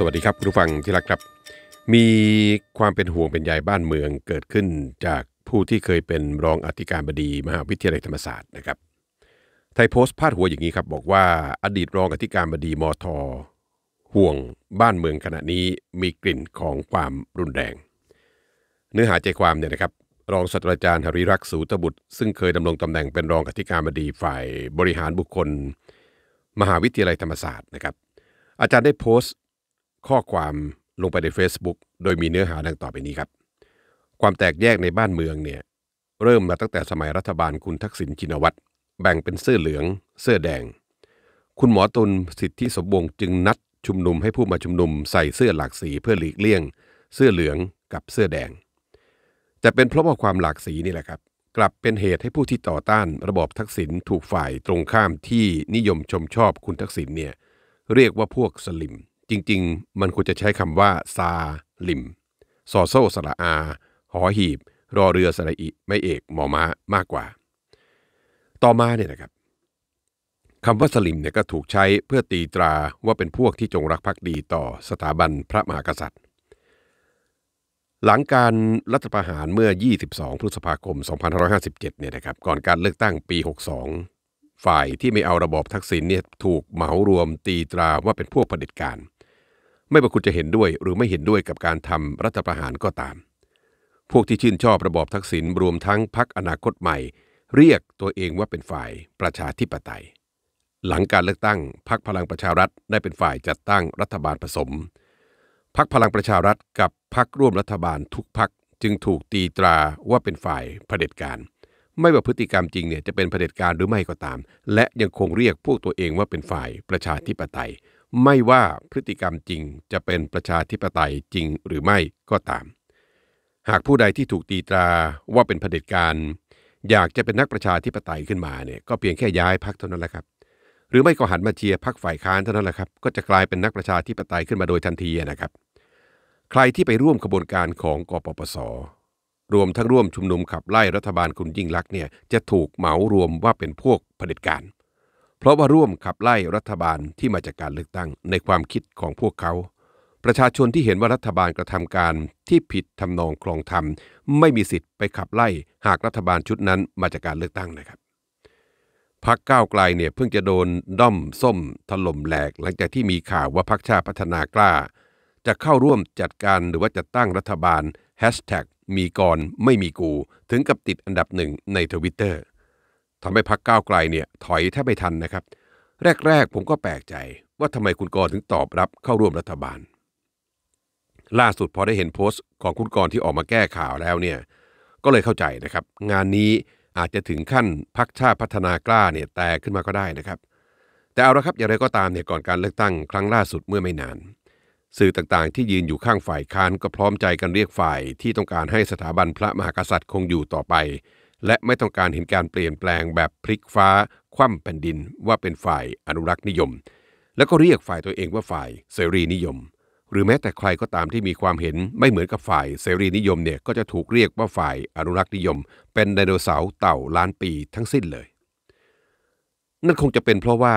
สวัสดีครับคผู้ฟังที่รัก ครับ มีความเป็นห่วงเป็นใยบ้านเมืองเกิดขึ้นจากผู้ที่เคยเป็นรองอธิการบดี มหาวิทยาลัยธรรมศาสตร์นะครับไทยโพสต์พาดหัวอย่างนี้ครับบอกว่า อดีตรองอธิการบดีมทห่วงบ้านเมืองขณะนี้มีกลิ่นของความรุนแรง เนื้อหาใจความเนี่ยนะครับรองศาสตราจารย์หริรักษ์สูตบุตรซึ่งเคยดำรงตำแหน่งเป็นรองอธิการบดีฝ่ายบริหารบุคคล มหาวิทยาลัยธรรมศาสตร์นะครับ อาจารย์ได้โพสต์ข้อความลงไปใน Facebook โดยมีเนื้อหาดังต่อไปนี้ครับ ความแตกแยกในบ้านเมืองเนี่ยเริ่มมาตั้งแต่สมัยรัฐบาลคุณทักษิณชินวัตร แบ่งเป็นเสื้อเหลือง เสื้อแดง คุณหมอตุลสิทธิสมบงจึงนัดชุมนุมให้ผู้มาชุมนุมใส่เสื้อหลากสีเพื่อหลีกเลี่ยง เสื้อเหลืองกับเสื้อแดงแต่เป็นเพราะว่าความหลากสีนี่แหละครับ กลับเป็นเหตุให้ผู้ที่ต่อต้านระบอบทักษิณถูกฝ่ายตรงข้ามที่นิยมชมชอบคุณทักษิณเนี่ยเรียกว่าพวกสลิมจริง ๆ มันควรจะใช้คำว่าซาลิมซอโซสระอา หอหีบ รอเรือสระอิ ไม่เอกหมอม้ามากกว่า ต่อมาเนี่ยนะครับคำว่าสลิมเนี่ยก็ถูกใช้เพื่อตีตราว่าเป็นพวกที่จงรักภักดีต่อสถาบันพระมหากษัตริย์ หลังการรัฐประหารเมื่อ 22 พฤษภาคม 2557เนี่ยนะครับก่อนการเลือกตั้งปี 62 ฝ่ายที่ไม่เอาระบอบทักษิณเนี่ยถูกเหมารวมตีตราว่าเป็นพวกเผด็จการไม่ว่าคุณจะเห็นด้วยหรือไม่เห็นด้วยกับการทำรัฐประหารก็ตาม พวกที่ชื่นชอบระบอบทักษิณรวมทั้งพรรคอนาคตใหม่ เรียกตัวเองว่าเป็นฝ่ายประชาธิปไตย หลังการเลือกตั้งพรรคพลังประชารัฐได้เป็นฝ่ายจัดตั้งรัฐบาลผสม พรรคพลังประชารัฐ กับพรรคร่วมรัฐบาลทุกพรรคจึงถูกตีตราว่าเป็นฝ่ายเผด็จการ ไม่ว่าพฤติกรรมจริงเนี่ยจะเป็นเผด็จการหรือไม่ก็ตาม และยังคงเรียกพวกตัวเองว่าเป็นฝ่ายประชาธิปไตยไม่ว่าพฤติกรรมจริงจะเป็นประชาธิปไตยจริงหรือไม่ก็ตาม หากผู้ใดที่ถูกตีตราว่าเป็นเผด็จการอยากจะเป็นนักประชาธิปไตยขึ้นมาเนี่ยก็เพียงแค่ย้ายพักเท่านั้นแหละครับหรือไม่ก็หันมาเชียร์พักฝ่ายค้านเท่านั้นแหละครับก็จะกลายเป็นนักประชาธิปไตยขึ้นมาโดยทันทีนะครับ ใครที่ไปร่วมขบวนการของกปปสรวมทั้งร่วมชุมนุมขับไล่รัฐบาลคุณยิ่งลักษณ์เนี่ยจะถูกเหมารวมว่าเป็นพวกเผด็จการเพราะว่าร่วมขับไล่รัฐบาลที่มาจากการเลือกตั้งในความคิดของพวกเขา ประชาชนที่เห็นว่ารัฐบาลกระทำการที่ผิดทำนองคลองธรรมไม่มีสิทธิ์ไปขับไล่หากรัฐบาลชุดนั้นมาจากการเลือกตั้งนะครับพักก้าวไกลเนี่ยเพิ่งจะโดนด้อมส้มถล่มแหลกหลังจากที่มีข่าวว่าพักชาติพัฒนากล้า จะเข้าร่วมจัดการหรือว่าจะตั้งรัฐบาลแฮชแท็กมีกรไม่มีกูถึงกับติดอันดับหนึ่งในทวิตเตอร์ทำให้พักก้าวไกลเนี่ย ถอยแทบไม่ทันนะครับ แรก ๆ ผมก็แปลกใจว่าทำไมคุณกรถึงตอบรับเข้าร่วมรัฐบาล ล่าสุดพอได้เห็นโพสต์ของคุณกรที่ออกมาแก้ข่าวแล้วเนี่ยก็เลยเข้าใจนะครับ งานนี้อาจจะถึงขั้นพักชาติพัฒนากล้าเนี่ยแตกขึ้นมาก็ได้นะครับ แต่เอาละครับอย่างไรก็ตามเนี่ยก่อนการเลือกตั้งครั้งล่าสุดเมื่อไม่นาน สื่อต่างๆที่ยืนอยู่ข้างฝ่ายค้านก็พร้อมใจกันเรียกฝ่ายที่ต้องการให้สถาบันพระมหากษัตริย์คงอยู่ต่อไปและไม่ต้องการเห็นการเปลี่ยนแปลงแบบพลิกฟ้าคว่ำแผ่นดินว่าเป็นฝ่ายอนุรักษ์นิยม แล้วก็เรียกฝ่ายตัวเองว่าฝ่ายเสรีนิยม หรือแม้แต่ใครก็ตามที่มีความเห็นไม่เหมือนกับฝ่ายเสรีนิยมเนี่ยก็จะถูกเรียกว่าฝ่ายอนุรักษ์นิยม เป็นไดโนเสาร์เต่าล้านปีทั้งสิ้นเลยนั่นคงจะเป็นเพราะว่า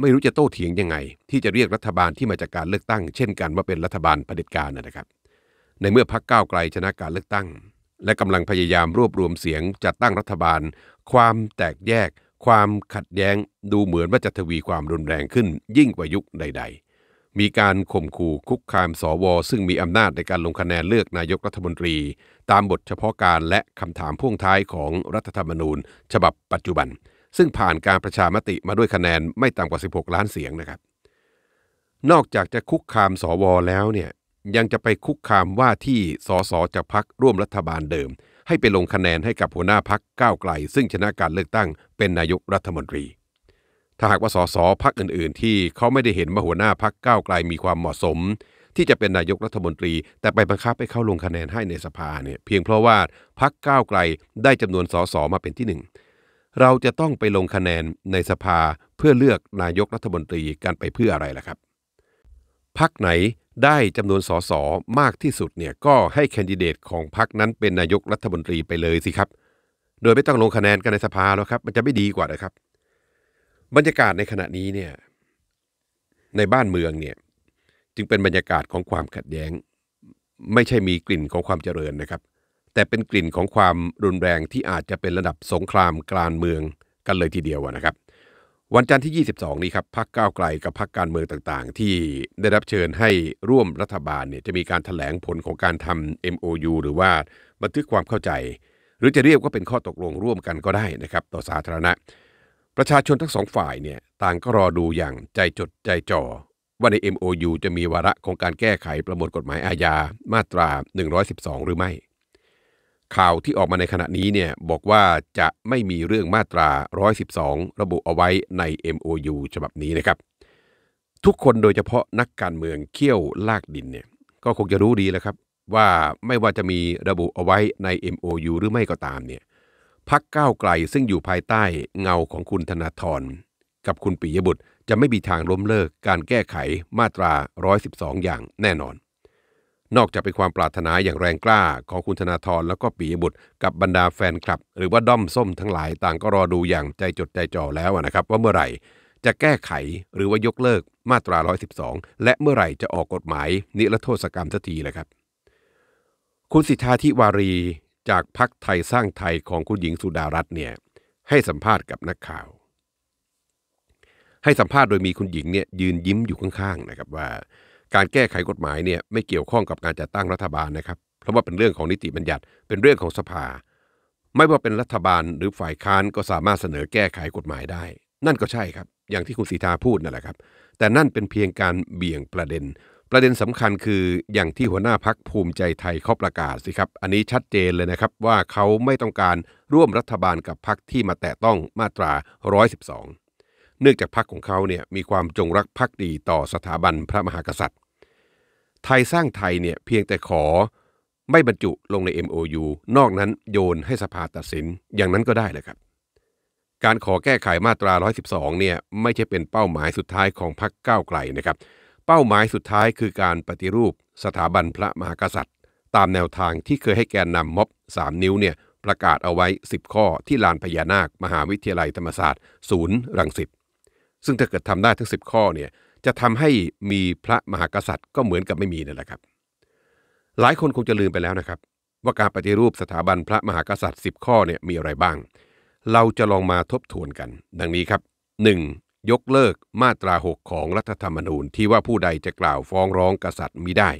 ไม่รู้จะโต้เถียงยังไง ที่จะเรียกรัฐบาลที่มาจากการเลือกตั้ง เช่นกัน ว่าเป็นรัฐบาลเผด็จการนะครับ ในเมื่อพรรคก้าวไกลชนะการเลือกตั้งและกำลังพยายามรวบรวมเสียงจัดตั้งรัฐบาล ความแตกแยก ความขัดแย้ง ดูเหมือนว่าจะทวีความรุนแรงขึ้น ยิ่งกว่ายุคใดๆ มีการข่มขู่คุกคามสวซึ่งมีอำนาจในการลงคะแนนเลือกนายกรัฐมนตรี ตามบทเฉพาะการและคำถามพ่วงท้ายของรัฐธรรมนูญ ฉบับปัจจุบัน ซึ่งผ่านการประชามติมาด้วยคะแนนไม่ต่ำกว่า 16 ล้านเสียงนะครับ นอกจากจะคุกคามสวแล้วเนี่ยยังจะไปคุกคามว่าที่สสจากพักร่วมรัฐบาลเดิม ให้ไปลงคะแนนให้กับหัวหน้าพักก้าวไกลซึ่งชนะการเลือกตั้งเป็นนายกรัฐมนตรี ถ้าหากว่าสสพักอื่นๆ ที่เขาไม่ได้เห็นว่าหัวหน้าพักก้าวไกลมีความเหมาะสม ที่จะเป็นนายกรัฐมนตรี แต่ไปบังคับให้เข้าลงคะแนนให้ในสภาเนี่ยเพียงเพราะว่าพักก้าวไกลได้จำนวนสสมาเป็นที่หนึ่งเราจะต้องไปลงคะแนนในสภาเพื่อเลือกนายกรัฐมนตรีกันไปเพื่ออะไรล่ะครับพักไหนได้จำนวนสสมากที่สุดเนี่ยก็ให้แคนดิเดตของพรรคนั้นเป็นนายกรัฐมนตรีไปเลยสิครับโดยไม่ต้องลงคะแนนกันในสภาแล้วครับ มันจะไม่ดีกว่านะครับ บรรยากาศในขณะนี้เนี่ยในบ้านเมืองเนี่ยจึงเป็นบรรยากาศของความขัดแย้ง ไม่ใช่มีกลิ่นของความเจริญนะครับ แต่เป็นกลิ่นของความรุนแรงที่อาจจะเป็นระดับสงครามกลางเมืองกันเลยทีเดียวนะครับวันจันทร์ที่ 22 นี้ครับพักก้าวไกลกับพักการเมืองต่างๆ ที่ได้รับเชิญให้ร่วมรัฐบาลเนี่ยจะมีการถแถลงผลของการทำ MOU หรือว่าบันทึกความเข้าใจ หรือจะเรียกว่าเป็นข้อตกลงร่วมกันก็ได้นะครับ ต่อสาธารณะ ประชาชนทั้งสองฝ่ายเนี่ยต่างก็รอดูอย่างใจจดใจจ่อว่าใน MOU จะมีวาระของการแก้ไขประมวลกฎหมายอาญา มาตรา112 หรือไม่ข่าวที่ออกมาในขณะนี้เนี่ยบอกว่าจะไม่มีเรื่องมาตรา 112 ระบุเอาไว้ใน MOU ฉบับนี้นะครับ ทุกคนโดยเฉพาะนักการเมืองเขี้ยวลากดินเนี่ยก็คงจะรู้ดีแล้วครับว่าไม่ว่าจะมีระบุเอาไว้ใน MOU หรือไม่ก็ตามเนี่ยพักก้าวไกลซึ่งอยู่ภายใต้เงาของคุณธนาธรกับคุณปิยบุตร จะไม่มีทางล้มเลิกการแก้ไขมาตรา 112 อย่างแน่นอนนอกจากเป็นความปรารถนาอย่างแรงกล้าของคุณธนาธรแล้วก็ปียบุตรกับบรรดาแฟนคลับ หรือว่าด้อมส้มทั้งหลายต่างก็รอดูอย่างใจจดใจจ่อแล้วนะครับ ว่าเมื่อไหร่จะแก้ไขหรือว่ายกเลิกมาตรา 112 และเมื่อไหร่จะออกกฎหมาย นิรโทษกรรมสักทีเลยครับ คุณสิทธาธิวารีจากพักไทยสร้างไทยของคุณหญิงสุดารัตน์เนี่ยให้สัมภาษณ์กับนักข่าว ให้สัมภาษณ์โดยมีคุณหญิงเนี่ยยืนยิ้มอยู่ข้างๆนะครับว่าการแก้ไขกฎหมายเนี่ยไม่เกี่ยวข้องกับการจัดตั้งรัฐบาลนะครับ เพราะว่าเป็นเรื่องของนิติบัญญัติเป็นเรื่องของสภา ไม่ว่าเป็นรัฐบาลหรือฝ่ายค้านก็สามารถเสนอแก้ไขกฎหมายได้ นั่นก็ใช่ครับ อย่างที่คุณสีทาพูดนั่นแหละครับแต่นั่นเป็นเพียงการเบี่ยงประเด็น ประเด็นสำคัญคืออย่างที่หัวหน้าพักภูมิใจไทยเขาประกาศสิครับอันนี้ชัดเจนเลยนะครับว่าเขาไม่ต้องการร่วมรัฐบาลกับพักที่มาแตะต้องมาตรา 112 เนื่องจากพักของเขาเนี่ยมีความจงรักภักดีต่อสถาบันพระมหากษัตริย์ไทยสร้างไทยเนี่ยเพียงแต่ขอไม่บรรจุลงใน MOU นอกนั้นโยนให้สภาตัดสินอย่างนั้นก็ได้เลยครับการขอแก้ไขมาตรา 112 เนี่ยไม่ใช่เป็นเป้าหมายสุดท้ายของพรรคก้าวไกลนะครับเป้าหมายสุดท้ายคือการปฏิรูปสถาบันพระมหากษัตริย์ ตามแนวทางที่เคยให้แกนนำม็อบ3 นิ้วเนี่ยประกาศเอาไว้ 10 ข้อที่ลานพญานาคมหาวิทยาลัยธรรมศาสตร์ศูนย์รังสิตซึ่งถ้าเกิดทำได้ทั้ง10 ข้อเนี่ยจะทำให้มีพระมหากษัตริย์ก็เหมือนกับไม่มีนั่นแหละครับ หลายคนคงจะลืมไปแล้วนะครับ ว่าการปฏิรูปสถาบันพระมหากษัตริย์ 10 ข้อเนี่ยมีอะไรบ้าง เราจะลองมาทบทวนกัน ดังนี้ครับ 1. ยกเลิกมาตรา 6 ของรัฐธรรมนูญที่ว่าผู้ใดจะกล่าวฟ้องร้องกษัตริย์มิได้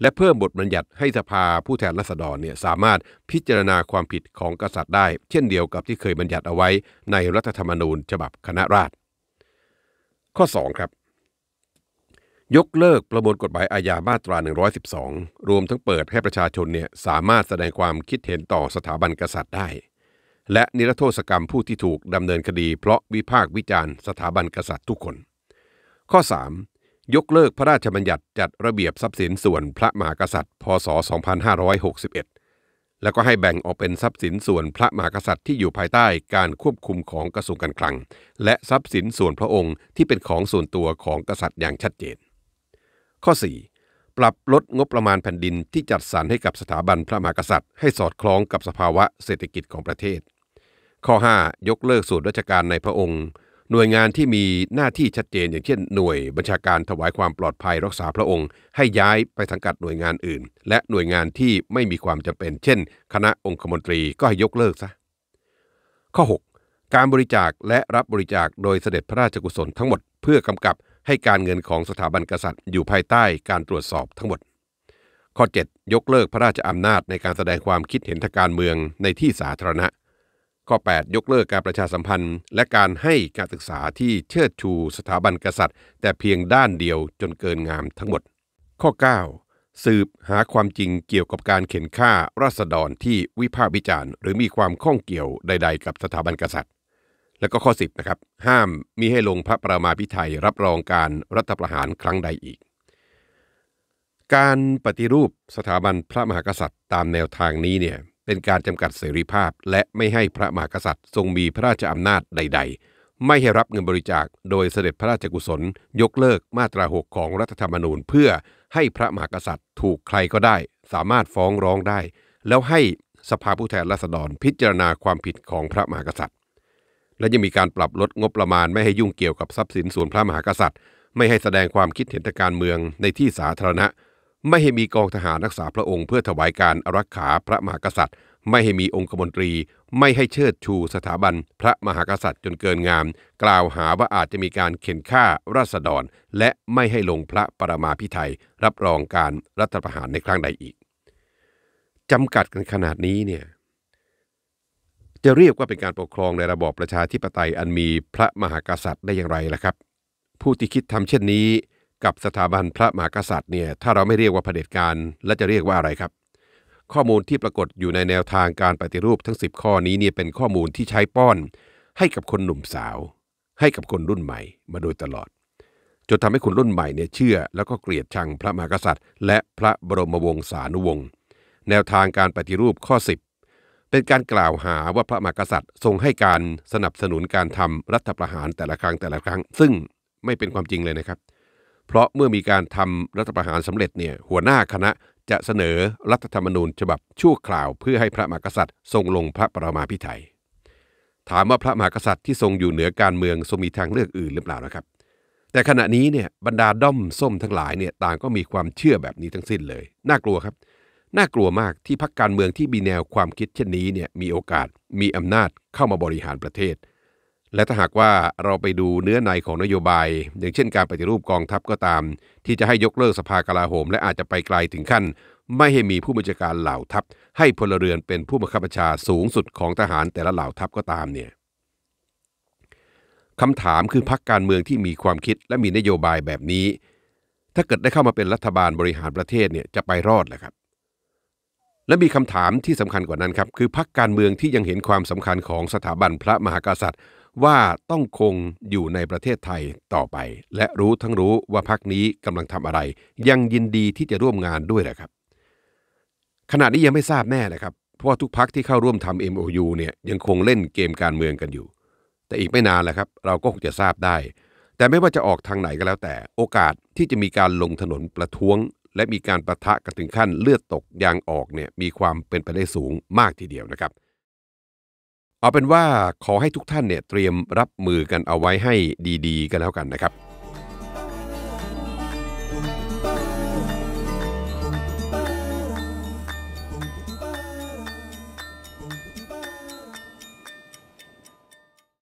และเพิ่มบทบัญญัติให้สภาผู้แทนราษฎรเนี่ยสามารถพิจารณาความผิดของกษัตริย์ได้ เช่นเดียวกับที่เคยบัญญัติเอาไว้ในรัฐธรรมนูญฉบับคณะราษฎร ข้อ 2 ครับยกเลิกประมวลกฎหมายอาญามาตรา 112 รวมทั้งเปิดให้ประชาชนเนี่ยสามารถแสดงความคิดเห็นต่อสถาบันกษัตริย์ได้ และนิรโทษกรรมผู้ที่ถูก ดำเนินคดีเพราะวิพากษ์วิจารณ์สถาบันกษัตริย์ทุกคน ข้อ 3. ยกเลิกพระราชบัญญัติจัดระเบียบทรัพย์สินส่วนพระมหากษัตริย์ พศ2561 แล้วก็ให้แบ่งออกเป็นทรัพย์สินส่วนพระมหากษัตริย์ที่อยู่ภายใต้การควบคุมของกระทรวงการคลัง และทรัพย์สินส่วนพระองค์ที่เป็นของส่วนตัวของกษัตริย์อย่างชัดเจนข้อ 4. ปรับลดงบประมาณแผ่นดินที่จัดสรรให้กับสถาบันพระมหากษัตริย์ให้สอดคล้องกับสภาวะเศรษฐกิจของประเทศ ข้อ 5. ยกเลิกสูตรราชการในพระองค์ หน่วยงานที่มีหน้าที่ชัดเจนอย่างเช่นหน่วยบัญชาการถวายความปลอดภัยรักษาพระองค์ ให้ย้ายไปสังกัดหน่วยงานอื่น และหน่วยงานที่ไม่มีความจำเป็น เช่น คณะองคมนตรีก็ให้ยกเลิกซะ ข้อ 6. การบริจาคและรับบริจาคโดยเสด็จพระราชกุศลทั้งหมดเพื่อกำกับให้การเงินของสถาบันกษัตริย์อยู่ภายใต้การตรวจสอบทั้งหมด ข้อ 7 ยกเลิกพระราชอำนาจในการแสดงความคิดเห็นทางการเมืองในที่สาธารณะ ข้อ 8 ยกเลิกการประชาสัมพันธ์ และการให้การศึกษาที่เชิดชูสถาบันกษัตริย์ แต่เพียงด้านเดียวจนเกินงามทั้งหมด ข้อ 9 สืบหาความจริงเกี่ยวกับการเข็นฆ่าราษฎรที่วิพากษ์วิจารณ์ หรือมีความข้องเกี่ยวใดๆกับสถาบันกษัตริย์แล้วก็ข้อ10นะครับห้ามมิให้ลงพระประมาพิไทยรับรองการรัฐประหารครั้งใดอีก การปฏิรูปสถาบันพระมหากษัตริย์ ตามแนวทางนี้เนี่ยเป็นการจำกัดเสรีภาพ และไม่ให้พระมหากษัตริย์ทรงมีพระราชอำนาจใด ๆ ไม่ให้รับเงินบริจาคโดยเสด็จพระราชกุศลยกเลิกมาตราหกของรัฐธรรมนูญ เพื่อให้พระมหากษัตริย์ถูกใครก็ได้ สามารถฟ้องร้องได้ แล้วให้สภาผู้แทนราษฎรพิจารณาความผิดของพระมหากษัตริย์และยังมีการปรับลดงบประมาณไม่ให้ยุ่งเกี่ยวกับทรัพย์สินส่วนพระมหากษัตริย์ ไม่ให้แสดงความคิดเห็นทางการเมืองในที่สาธารณะ ไม่ให้มีกองทหารรักษาพระองค์เพื่อถวายการอารักขาพระมหากษัตริย์ ไม่ให้มีองคมนตรี ไม่ให้เชิดชูสถาบันพระมหากษัตริย์ จนเกินงาม กล่าวหาว่าอาจจะมีการเข็นฆ่าราษฎร และไม่ให้ลงพระประมาพิไทยรับรองการรัฐประหารในครั้งใดอีกจำกัดกันขนาดนี้เนี่ยจะเรียกว่าเป็นการปกครองในระบอบประชาธิปไตยอันมีพระมหากษัตริย์ได้อย่างไรล่ะครับ ผู้ที่คิดทำเช่นนี้ กับสถาบันพระมหากษัตริย์เนี่ยถ้าเราไม่เรียกว่าเผด็จการและจะเรียกว่าอะไรครับ ข้อมูลที่ปรากฏอยู่ในแนวทางการปฏิรูปทั้ง 10 ข้อนี้เนี่ยเป็นข้อมูลที่ใช้ป้อน ให้กับคนหนุ่มสาว ให้กับคนรุ่นใหม่มาโดยตลอดจนทำให้คนรุ่นใหม่เนี่ยเชื่อ แล้วก็เกลียดชังพระมหากษัตริย์ และพระบรมวงศานุวงศ์แนวทางการปฏิรูปข้อ10เป็นการกล่าวหาว่าพระมหากษัตริย์ทรงให้การสนับสนุนการทำรัฐประหารแต่ละครั้งแต่ละครั้ง ซึ่งไม่เป็นความจริงเลยนะครับ เพราะเมื่อมีการทำรัฐประหารสำเร็จเนี่ยหัวหน้าคณะจะเสนอรัฐธรรมนูญฉบับชั่วคราวเพื่อให้พระมหากษัตริย์ ทรงลงพระประมาพิไทยถามว่าพระมหากษัตริย์ที่ทรงอยู่เหนือการเมืองทรงมีทางเลือกอื่นหรือเปล่านะครับ แต่ขณะนี้เนี่ยบรรดาด้อมส้มทั้งหลายเนี่ยต่างก็มีความเชื่อแบบนี้ทั้งสิ้นเลย น่ากลัวครับน่ากลัวมากที่พรรคการเมืองที่มีแนวความคิดเช่นนี้เนี่ยมีโอกาสมีอำนาจเข้ามาบริหารประเทศ และถ้าหากว่าเราไปดูเนื้อในของนโยบาย อย่างเช่นการปฏิรูปกองทัพก็ตาม ที่จะให้ยกเลิกสภากลาโหม และอาจจะไปไกลถึงขั้น ไม่ให้มีผู้บัญชาการเหล่าทัพ ให้พลเรือนเป็นผู้บังคับบัญชาสูงสุดของทหารแต่ละเหล่าทัพก็ตามเนี่ยคำถามคือพักการเมืองที่มีความคิดและมีนโยบายแบบนี้ ถ้าเกิดได้เข้ามาเป็นรัฐบาลบริหารประเทศเนี่ยจะไปรอดเหรอครับและมีคำถามที่สำคัญกว่านั้นครับ คือพักการเมืองที่ยังเห็นความสำคัญของสถาบันพระมหากษัตริย์ ว่าต้องคงอยู่ในประเทศไทยต่อไป และรู้ทั้งรู้ว่าพักนี้กำลังทำอะไร ยังยินดีที่จะร่วมงานด้วยนะครับขณะนี้ยังไม่ทราบแน่นะครับเพราะว่าทุกพักที่เข้าร่วมทำ MOU เนี่ยยังคงเล่นเกมการเมืองกันอยู่ แต่อีกไม่นานแหละครับ เราก็คงจะทราบได้ แต่ไม่ว่าจะออกทางไหนก็แล้ว แต่ โอกาสที่จะมีการลงถนนประท้วงและมีการประทะกันถึงขั้นเลือดตกยางออกเนี่ยมีความเป็นไปได้สูงมากทีเดียวนะครับ เอาเป็นว่าขอให้ทุกท่านเนี่ยเตรียมรับมือกันเอาไว้ให้ดีๆกันแล้วกันนะครับ